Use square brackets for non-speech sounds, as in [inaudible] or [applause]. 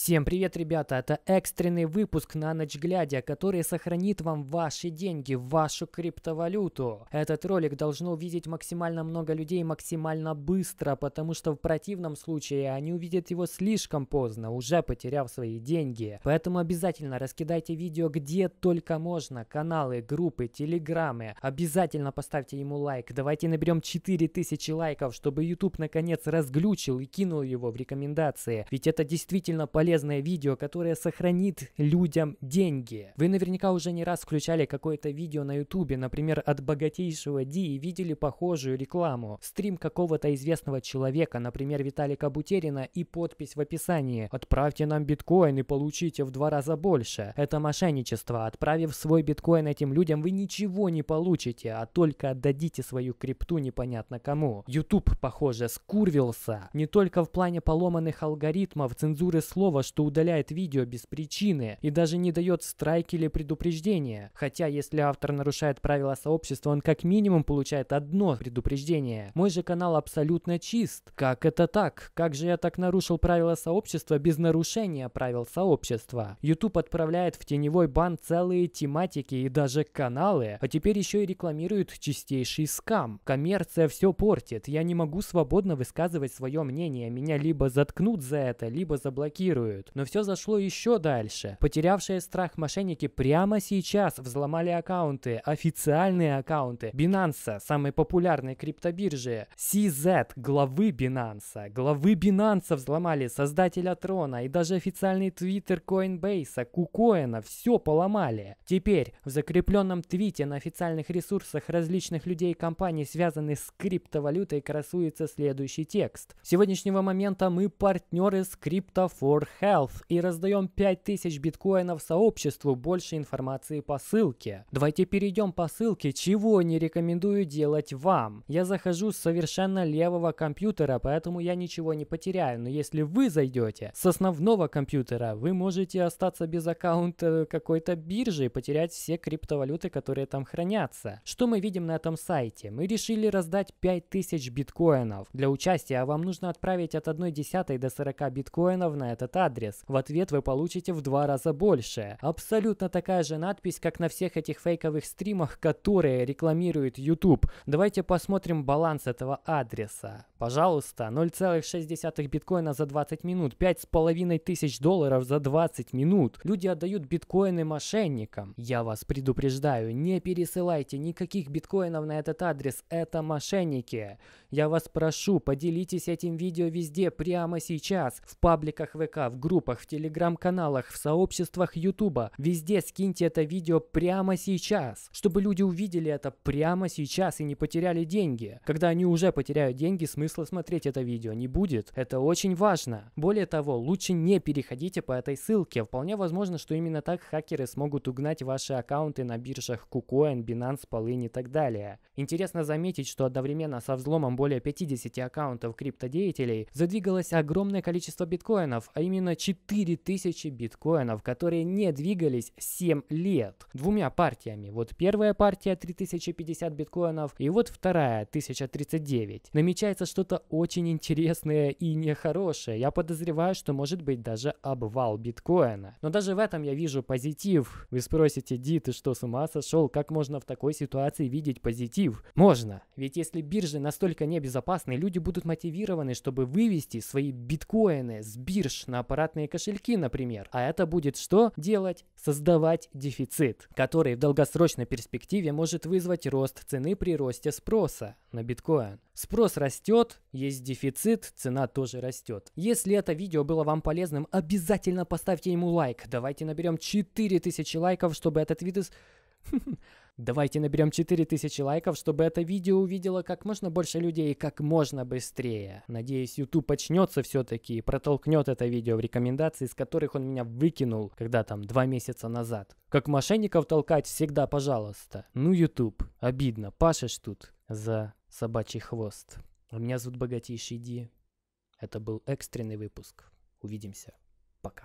Всем привет, ребята! Это экстренный выпуск на ночь глядя, который сохранит вам ваши деньги, вашу криптовалюту. Этот ролик должно увидеть максимально много людей максимально быстро, потому что в противном случае они увидят его слишком поздно, уже потеряв свои деньги. Поэтому обязательно раскидайте видео где только можно, каналы, группы, телеграммы. Обязательно поставьте ему лайк. Давайте наберем 4000 лайков, чтобы YouTube наконец разглючил и кинул его в рекомендации. Ведь это действительно полезно полезное видео, которое сохранит людям деньги. Вы наверняка уже не раз включали какое-то видео на ютубе, например, от богатейшего Ди и видели похожую рекламу. Стрим какого-то известного человека, например, Виталика Бутерина и подпись в описании «Отправьте нам биткоин и получите в два раза больше». Это мошенничество. Отправив свой биткоин этим людям, вы ничего не получите, а только отдадите свою крипту непонятно кому. YouTube, похоже, скурвился. Не только в плане поломанных алгоритмов, цензуры слова, Google, что удаляет видео без причины и даже не дает страйк или предупреждения. Хотя, если автор нарушает правила сообщества, он как минимум получает одно предупреждение. Мой же канал абсолютно чист. Как это так? Как же я так нарушил правила сообщества без нарушения правил сообщества? YouTube отправляет в теневой бан целые тематики и даже каналы, а теперь еще и рекламирует чистейший скам. Коммерция все портит. Я не могу свободно высказывать свое мнение. Меня либо заткнут за это, либо заблокируют требуют. Но все зашло еще дальше. Потерявшие страх мошенники прямо сейчас взломали аккаунты, официальные аккаунты Binance, самой популярной криптобиржи, CZ, главы Binance, главы Binance взломали, создателя Трона и даже официальный твиттер Coinbase, Кукоина, все поломали. Теперь в закрепленном твите на официальных ресурсах различных людей и компаний, связанных с криптовалютой, красуется следующий текст. С сегодняшнего момента мы партнеры с Crypto for Health и раздаем 5000 биткоинов сообществу. Больше информации по ссылке. Давайте перейдем по ссылке, чего не рекомендую делать вам. Я захожу с совершенно левого компьютера, поэтому я ничего не потеряю. Но если вы зайдете с основного компьютера, вы можете остаться без аккаунта э, какой-то биржи и потерять все криптовалюты, которые там хранятся. Что мы видим на этом сайте? Мы решили раздать 5000 биткоинов. Для участия вам нужно отправить от 1 десятой до 40 биткоинов на этот адрес адрес. В ответ вы получите в два раза больше. Абсолютно такая же надпись, как на всех этих фейковых стримах, которые рекламирует YouTube. Давайте посмотрим баланс этого адреса. Пожалуйста, 0,6 биткоина за 20 минут, 5,5 тысяч долларов за 20 минут. Люди отдают биткоины мошенникам. Я вас предупреждаю, не пересылайте никаких биткоинов на этот адрес, это мошенники. Я вас прошу, поделитесь этим видео везде прямо сейчас, в пабликах ВК, в группах, в телеграм-каналах, в сообществах Ютуба. Везде скиньте это видео прямо сейчас, чтобы люди увидели это прямо сейчас и не потеряли деньги. Когда они уже потеряют деньги, смысла смотреть это видео не будет. Это очень важно. Более того, лучше не переходите по этой ссылке. Вполне возможно, что именно так хакеры смогут угнать ваши аккаунты на биржах KuCoin, Binance, Polyn и так далее. Интересно заметить, что одновременно со взломом более 50 аккаунтов криптодеятелей задвигалось огромное количество биткоинов, а именно выполнено 4000 биткоинов, которые не двигались 7 лет двумя партиями. Вот первая партия 3050 биткоинов и вот вторая 1039. Намечается что-то очень интересное и нехорошее. Я подозреваю, что может быть даже обвал биткоина. Но даже в этом я вижу позитив. Вы спросите, Ди, ты что, с ума сошел? Как можно в такой ситуации видеть позитив? Можно. Ведь если биржи настолько небезопасны, люди будут мотивированы, чтобы вывести свои биткоины с бирж на аппаратные кошельки, например. А это будет что делать? Создавать дефицит, который в долгосрочной перспективе может вызвать рост цены при росте спроса на биткоин. Спрос растет, есть дефицит, цена тоже растет. Если это видео было вам полезным, обязательно поставьте ему лайк. Давайте наберем 4000 лайков, чтобы этот видос [laughs] Давайте наберем 4000 лайков, чтобы это видео увидело как можно больше людей и как можно быстрее. Надеюсь, YouTube очнется все-таки и протолкнет это видео в рекомендации, из которых он меня выкинул, когда там два месяца назад. Как мошенников толкать всегда, пожалуйста. Ну, YouTube, обидно, пашешь тут за собачий хвост. А меня зовут Богатейший Ди. Это был экстренный выпуск. Увидимся. Пока.